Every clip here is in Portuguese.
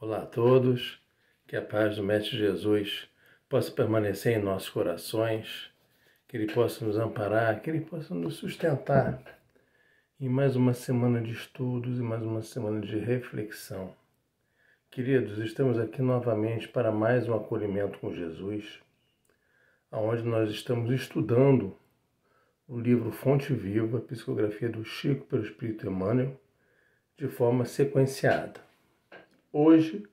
Olá a todos, que a paz do Mestre Jesus possa permanecer em nossos corações, que Ele possa nos amparar, que Ele possa nos sustentar em mais uma semana de estudos e mais uma semana de reflexão. Queridos, estamos aqui novamente para mais um acolhimento com Jesus, onde nós estamos estudando o livro Fonte Viva, Psicografia do Chico pelo Espírito Emmanuel, de forma sequenciada. Hoje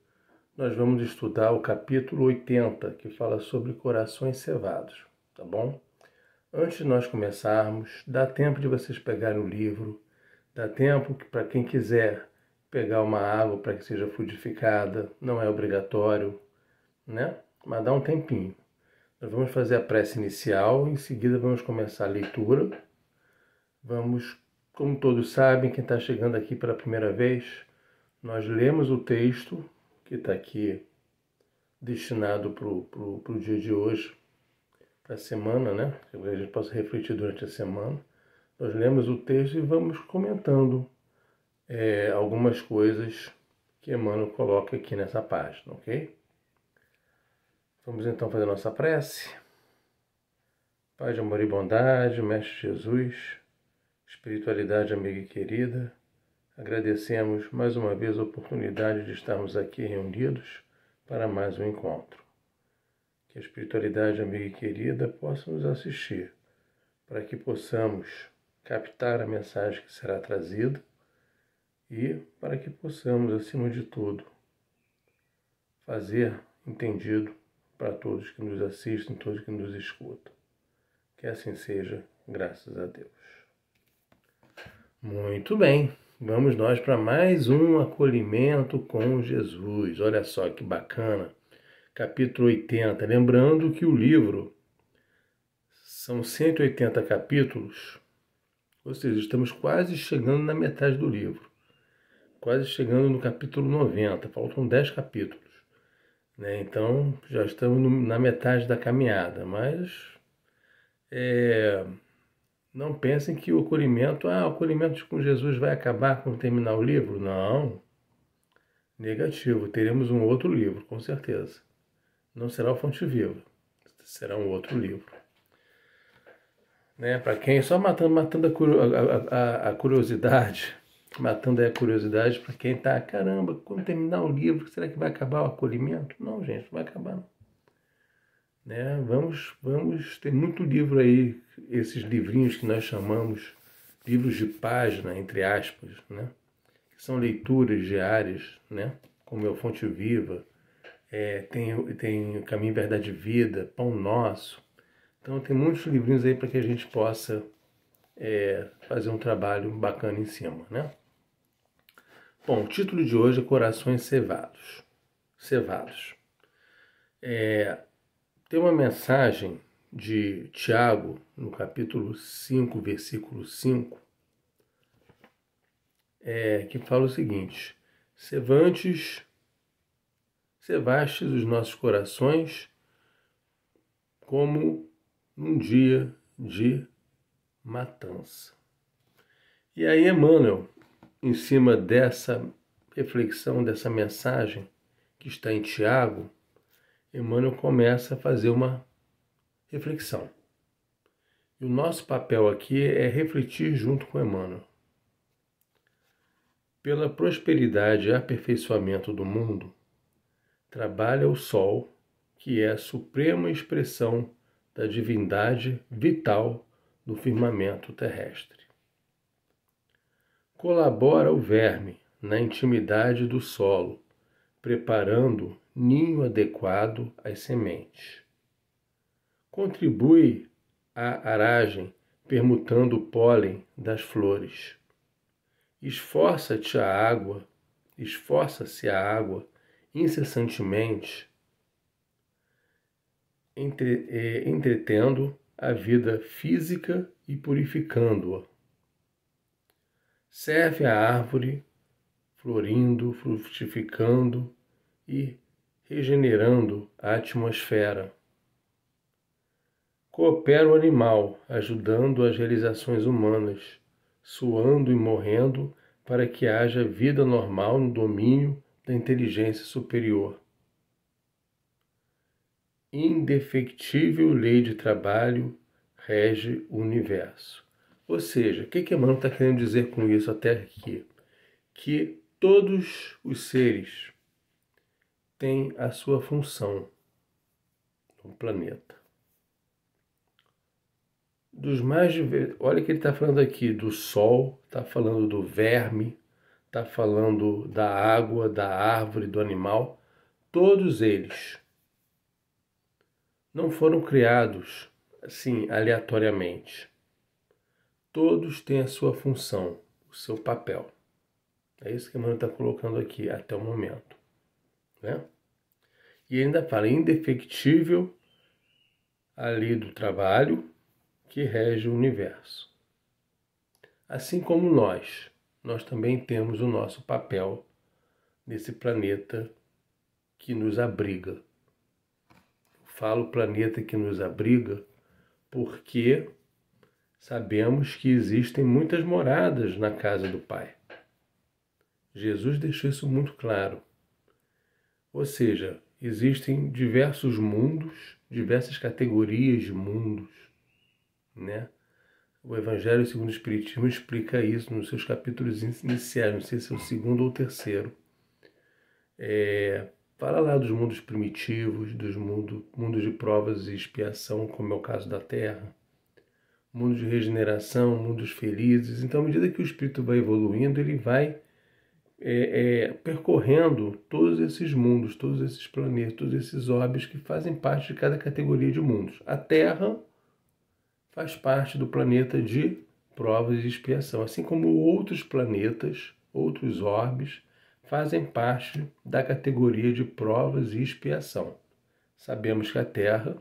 nós vamos estudar o capítulo 80, que fala sobre corações cevados, tá bom? Antes de nós começarmos, dá tempo de vocês pegarem o livro, dá tempo que para quem quiser pegar uma água para que seja fluidificada, não é obrigatório, né? Mas dá um tempinho. Nós vamos fazer a prece inicial, em seguida vamos começar a leitura. Vamos, como todos sabem, quem está chegando aqui pela primeira vez, nós lemos o texto que está aqui destinado para o dia de hoje, para a semana, né? Que a gente possa refletir durante a semana. Nós lemos o texto e vamos comentando é, algumas coisas que Emmanuel coloca aqui nessa página, ok? Vamos então fazer nossa prece. Pai de amor e bondade, Mestre Jesus, espiritualidade amiga e querida, Agradecemos mais uma vez a oportunidade de estarmos aqui reunidos para mais um encontro. Que a espiritualidade amiga e querida possa nos assistir, para que possamos captar a mensagem que será trazida e para que possamos, acima de tudo, fazer entendido para todos que nos assistem, todos que nos escutam. Que assim seja, graças a Deus. Muito bem. Vamos nós para mais um acolhimento com Jesus. Olha só que bacana. Capítulo 80. Lembrando que o livro são 180 capítulos, ou seja, estamos quase chegando na metade do livro. Quase chegando no capítulo 90. Faltam 10 capítulos. Né? Então já estamos na metade da caminhada, mas. É, não pensem que o acolhimento, ah, o acolhimento com Jesus vai acabar quando terminar o livro. Não. Negativo, teremos um outro livro, com certeza. Não será o Fonte Viva, será um outro livro. Né? Para quem, só matando, matando a, a, a, curiosidade, matando é a curiosidade para quem está, caramba, quando terminar o livro, será que vai acabar o acolhimento? Não, gente, não vai acabar não. Né? Vamos, vamos, tem muito livro aí, esses livrinhos que nós chamamos livros de página, entre aspas, né? que são leituras diárias, né? como é o Fonte Viva, é, tem, tem Caminho, Verdade e Vida, Pão Nosso. Então tem muitos livrinhos aí para que a gente possa é, fazer um trabalho bacana em cima. Né? Bom, o título de hoje é Corações Cevados. Cevados. É, tem uma mensagem de Tiago, no capítulo 5, versículo 5, é, que fala o seguinte: Cevantes, cevastes os nossos corações como num dia de matança. E aí, Emmanuel, em cima dessa reflexão, dessa mensagem que está em Tiago, Emmanuel começa a fazer uma reflexão. E o nosso papel aqui é refletir junto com Emmanuel. Pela prosperidade e aperfeiçoamento do mundo, trabalha o Sol, que é a suprema expressão da divindade vital do firmamento terrestre. Colabora o verme na intimidade do solo, preparando ninho adequado às sementes. Contribui à aragem permutando o pólen das flores. Esforça-te a água, esforça-se a água incessantemente, entre, eh, entretendo a vida física e purificando-a. Serve a árvore, florindo, frutificando e regenerando a atmosfera. Coopera o animal, ajudando as realizações humanas, suando e morrendo para que haja vida normal no domínio da inteligência superior. Indefectível lei de trabalho rege o universo. Ou seja, o que, a Emmanuel está querendo dizer com isso até aqui? Que todos os seres tem a sua função no planeta. Dos mais diversos, olha que ele está falando aqui do sol, está falando do verme, está falando da água, da árvore, do animal, todos eles não foram criados assim aleatoriamente. Todos têm a sua função, o seu papel. É isso que a Emmanuel está colocando aqui até o momento. Né? E ainda fala indefectível a lei do trabalho que rege o universo. Assim como nós, nós também temos o nosso papel nesse planeta que nos abriga. Eu falo planeta que nos abriga porque sabemos que existem muitas moradas na casa do Pai. Jesus deixou isso muito claro. Ou seja, existem diversos mundos, diversas categorias de mundos, né? O Evangelho segundo o Espiritismo explica isso nos seus capítulos iniciais, não sei se é o segundo ou o terceiro. É, fala lá dos mundos primitivos, dos mundos, mundos de provas e expiação, como é o caso da Terra, mundos de regeneração, mundos felizes. Então, à medida que o espírito vai evoluindo, ele vai é, é, percorrendo todos esses mundos, todos esses planetas, todos esses orbes que fazem parte de cada categoria de mundos. A Terra faz parte do planeta de provas e expiação, assim como outros planetas, outros orbes, fazem parte da categoria de provas e expiação. Sabemos que a Terra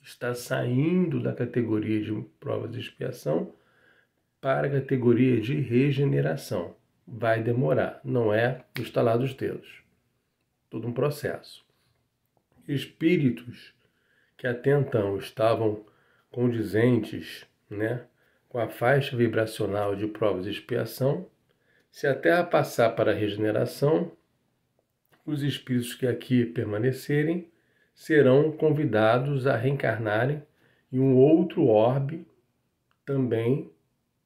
está saindo da categoria de provas e expiação para a categoria de regeneração vai demorar, não é instalar dos dedos. Todo um processo. Espíritos que até então estavam condizentes né, com a faixa vibracional de provas de expiação, se a Terra passar para a regeneração, os espíritos que aqui permanecerem serão convidados a reencarnarem em um outro orbe, também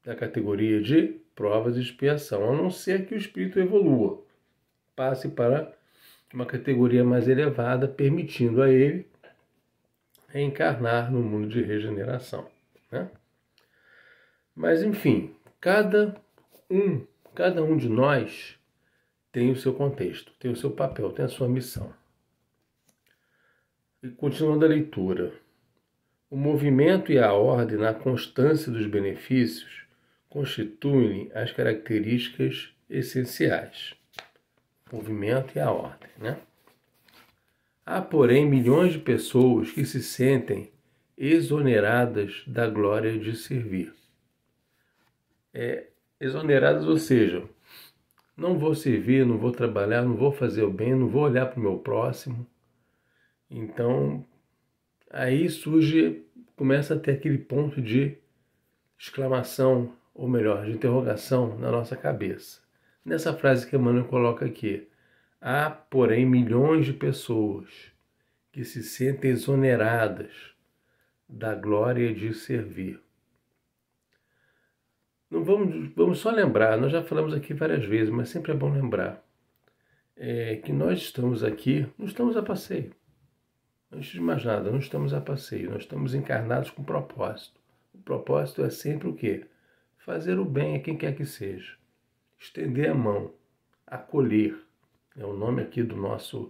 da categoria de provas de expiação, a não ser que o espírito evolua, passe para uma categoria mais elevada, permitindo a ele reencarnar no mundo de regeneração. Né? Mas enfim, cada um, cada um de nós tem o seu contexto, tem o seu papel, tem a sua missão. E continuando a leitura, o movimento e a ordem na constância dos benefícios constituem as características essenciais, o movimento e a ordem. Né? Há, porém, milhões de pessoas que se sentem exoneradas da glória de servir. É, exoneradas, ou seja, não vou servir, não vou trabalhar, não vou fazer o bem, não vou olhar para o meu próximo. Então, aí surge, começa a ter aquele ponto de exclamação, ou melhor, de interrogação na nossa cabeça. Nessa frase que Emmanuel coloca aqui, há, porém, milhões de pessoas que se sentem exoneradas da glória de servir. Não vamos, vamos só lembrar, nós já falamos aqui várias vezes, mas sempre é bom lembrar é, que nós estamos aqui, não estamos a passeio. Antes de mais nada, não estamos a passeio, nós estamos encarnados com propósito. O propósito é sempre o quê? Fazer o bem a quem quer que seja. Estender a mão, acolher. É o nome aqui do nosso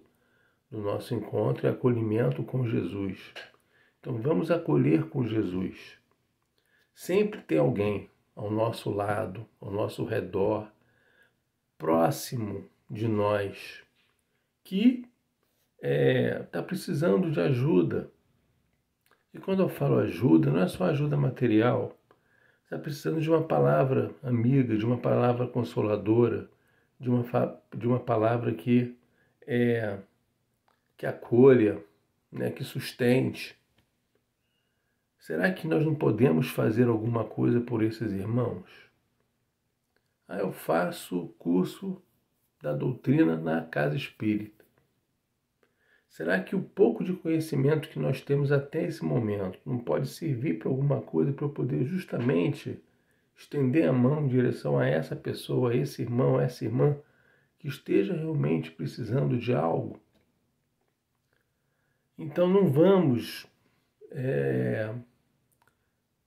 do nosso encontro é acolhimento com Jesus. Então vamos acolher com Jesus. Sempre tem alguém ao nosso lado, ao nosso redor, próximo de nós, que está é, tá precisando de ajuda. E quando eu falo ajuda, não é só ajuda material, está precisando de uma palavra amiga, de uma palavra consoladora, de uma, de uma palavra que é, que acolha, né, que sustente. Será que nós não podemos fazer alguma coisa por esses irmãos? Ah, eu faço curso da doutrina na casa espírita. Será que o pouco de conhecimento que nós temos até esse momento não pode servir para alguma coisa para eu poder justamente estender a mão em direção a essa pessoa, a esse irmão, a essa irmã que esteja realmente precisando de algo? Então não vamos é,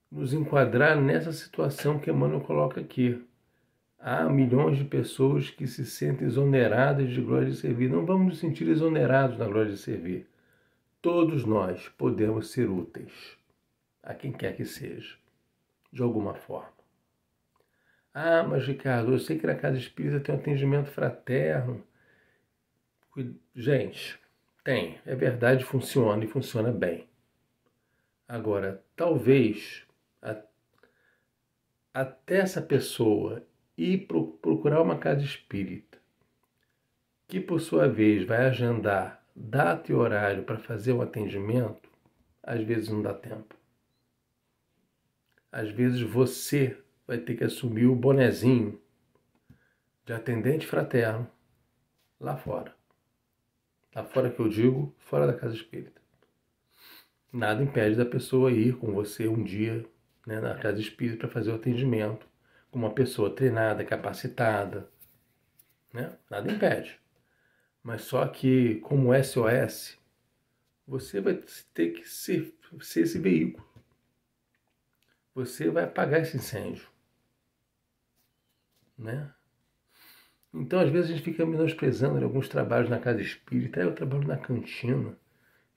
nos enquadrar nessa situação que Emmanuel coloca aqui há milhões de pessoas que se sentem exoneradas de glória de servir. Não vamos nos sentir exonerados na glória de servir. Todos nós podemos ser úteis a quem quer que seja, de alguma forma. Ah, mas Ricardo, eu sei que na casa espírita tem um atendimento fraterno. Gente, tem, é verdade, funciona e funciona bem. Agora, talvez a, até essa pessoa e procurar uma casa espírita, que por sua vez vai agendar data e horário para fazer um atendimento, às vezes não dá tempo. Às vezes você vai ter que assumir o bonezinho de atendente fraterno lá fora. Lá fora que eu digo, fora da casa espírita. Nada impede da pessoa ir com você um dia né, na casa espírita para fazer o atendimento com uma pessoa treinada, capacitada, né? nada impede. Mas só que, como SOS, você vai ter que ser, ser esse veículo. Você vai apagar esse incêndio. Né? Então, às vezes, a gente fica menosprezando né, alguns trabalhos na casa espírita. Ah, eu trabalho na cantina,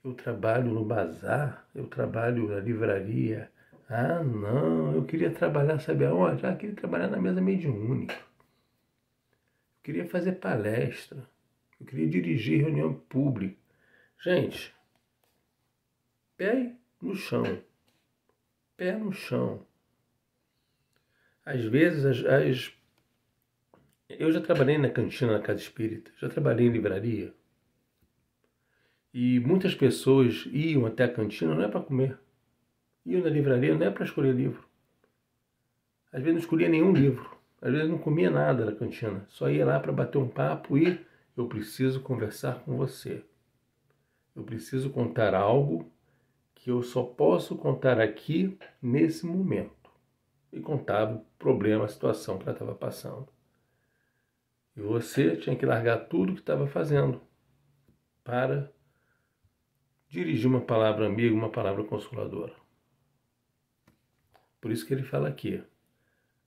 eu trabalho no bazar, eu trabalho na livraria, ah, não, eu queria trabalhar, sabe aonde? Ah, eu queria trabalhar na mesa mediúnica. Eu queria fazer palestra. Eu queria dirigir reunião pública. Gente, pé no chão. Pé no chão. Às vezes, as, as... eu já trabalhei na cantina na Casa Espírita, já trabalhei em livraria. E muitas pessoas iam até a cantina não é para comer Ia na livraria, não é para escolher livro. Às vezes não escolhia nenhum livro. Às vezes não comia nada na cantina. Só ia lá para bater um papo e eu preciso conversar com você. Eu preciso contar algo que eu só posso contar aqui nesse momento. E contava o problema, a situação que ela estava passando. E você tinha que largar tudo que estava fazendo para dirigir uma palavra amiga, uma palavra consoladora. Por isso que ele fala aqui.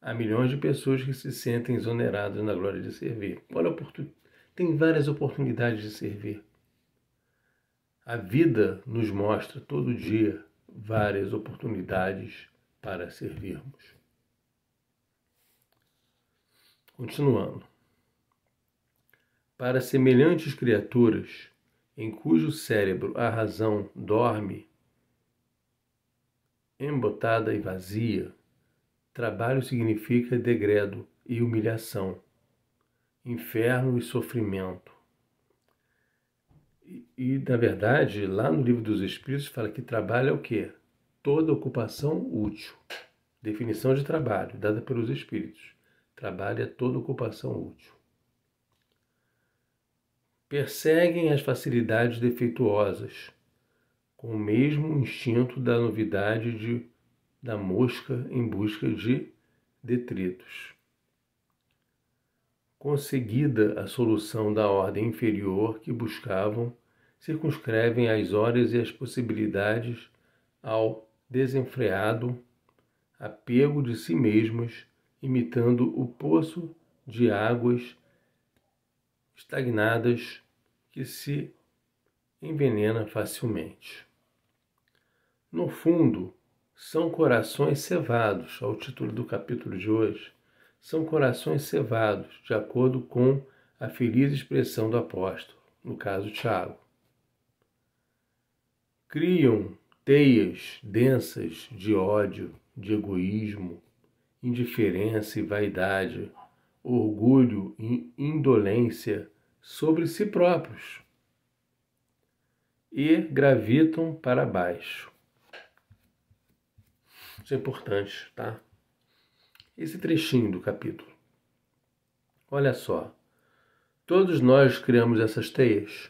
Há milhões de pessoas que se sentem exoneradas na glória de servir. Olha, tem várias oportunidades de servir. A vida nos mostra todo dia várias oportunidades para servirmos. Continuando. Para semelhantes criaturas, em cujo cérebro a razão dorme, embotada e vazia. Trabalho significa degredo e humilhação, inferno e sofrimento. E, e, na verdade, lá no Livro dos Espíritos fala que trabalho é o quê? Toda ocupação útil. Definição de trabalho dada pelos Espíritos. Trabalho é toda ocupação útil. Perseguem as facilidades defeituosas com o mesmo instinto da novidade de, da mosca em busca de detritos. Conseguida a solução da ordem inferior que buscavam, circunscrevem as horas e as possibilidades ao desenfreado apego de si mesmos, imitando o poço de águas estagnadas que se envenena facilmente. No fundo, são corações cevados, ao título do capítulo de hoje. São corações cevados, de acordo com a feliz expressão do apóstolo, no caso Tiago. Criam teias densas de ódio, de egoísmo, indiferença e vaidade, orgulho e indolência sobre si próprios e gravitam para baixo é importantes, tá? Esse trechinho do capítulo. Olha só. Todos nós criamos essas teias.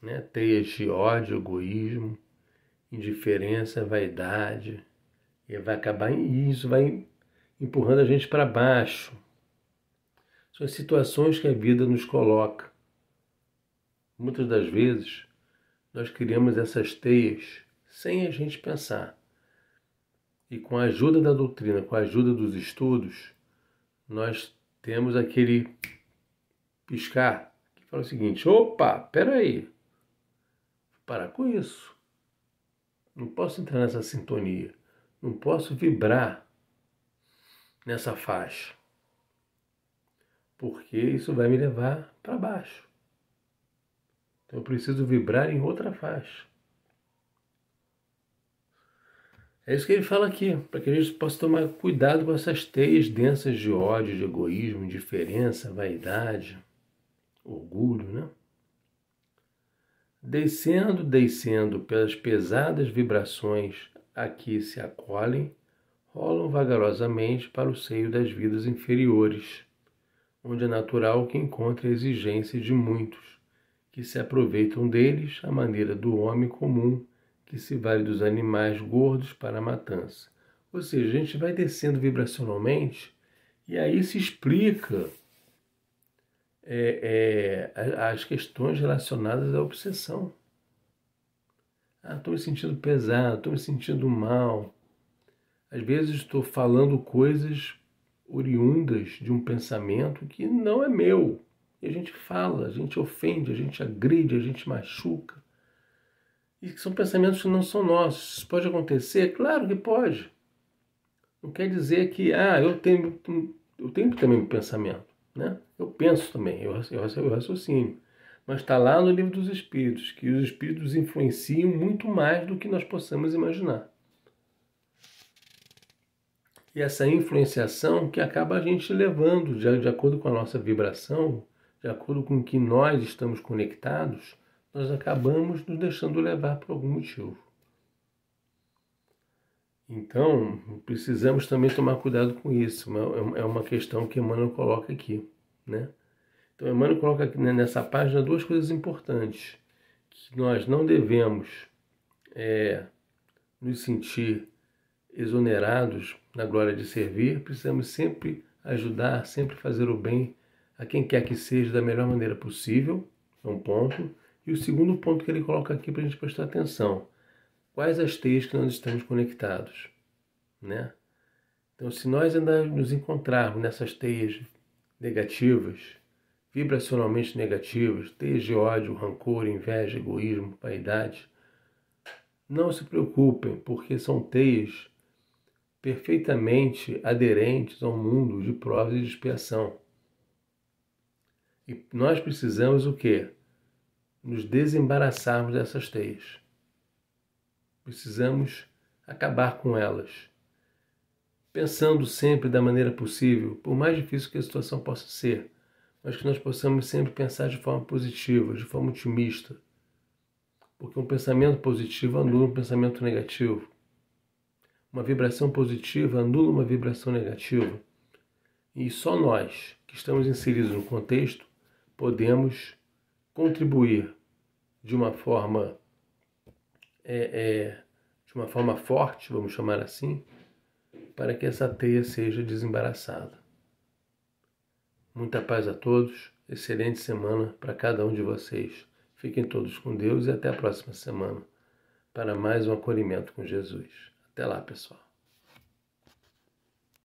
Né? Teias de ódio, egoísmo, indiferença, vaidade. E vai acabar isso, vai empurrando a gente para baixo. São as situações que a vida nos coloca. Muitas das vezes nós criamos essas teias sem a gente pensar. E com a ajuda da doutrina, com a ajuda dos estudos, nós temos aquele piscar que fala o seguinte: opa, peraí, vou parar com isso. Não posso entrar nessa sintonia, não posso vibrar nessa faixa, porque isso vai me levar para baixo. Então eu preciso vibrar em outra faixa. É isso que ele fala aqui, para que a gente possa tomar cuidado com essas teias densas de ódio, de egoísmo, indiferença, vaidade, orgulho, né? Descendo, descendo pelas pesadas vibrações a que se acolhem, rolam vagarosamente para o seio das vidas inferiores, onde é natural que encontre a exigência de muitos que se aproveitam deles à maneira do homem comum, que se vale dos animais gordos para a matança. Ou seja, a gente vai descendo vibracionalmente e aí se explica é, é, as questões relacionadas à obsessão. Ah, estou me sentindo pesado, estou me sentindo mal. Às vezes estou falando coisas oriundas de um pensamento que não é meu. E a gente fala, a gente ofende, a gente agride, a gente machuca. E são pensamentos que não são nossos. Isso pode acontecer? Claro que pode. Não quer dizer que, ah, eu tenho, eu tenho também pensamento. Né? Eu penso também, eu, eu, eu raciocínio. Mas está lá no livro dos Espíritos, que os Espíritos influenciam muito mais do que nós possamos imaginar. E essa influenciação que acaba a gente levando, de, de acordo com a nossa vibração, de acordo com que nós estamos conectados, nós acabamos nos deixando levar por algum motivo. Então, precisamos também tomar cuidado com isso. É uma é questão que Emmanuel coloca aqui. Né? Então, Emmanuel coloca aqui, né, nessa página duas coisas importantes. Que nós não devemos é, nos sentir exonerados na glória de servir, precisamos sempre ajudar, sempre fazer o bem a quem quer que seja da melhor maneira possível, é um ponto. E o segundo ponto que ele coloca aqui para a gente prestar atenção: quais as teias que nós estamos conectados, né? Então, se nós ainda nos encontrarmos nessas teias negativas, vibracionalmente negativas, teias de ódio, rancor, inveja, egoísmo, vaidade, não se preocupem, porque são teias perfeitamente aderentes ao mundo de provas e de expiação. E nós precisamos o quê? Nos desembaraçarmos dessas teias. Precisamos acabar com elas. Pensando sempre da maneira possível, por mais difícil que a situação possa ser, mas que nós possamos sempre pensar de forma positiva, de forma otimista. Porque um pensamento positivo anula um pensamento negativo. Uma vibração positiva anula uma vibração negativa. E só nós, que estamos inseridos no contexto, podemos contribuir de uma forma é, é, de uma forma forte, vamos chamar assim, para que essa teia seja desembaraçada. Muita paz a todos, excelente semana para cada um de vocês. Fiquem todos com Deus e até a próxima semana para mais um acolhimento com Jesus. Até lá, pessoal.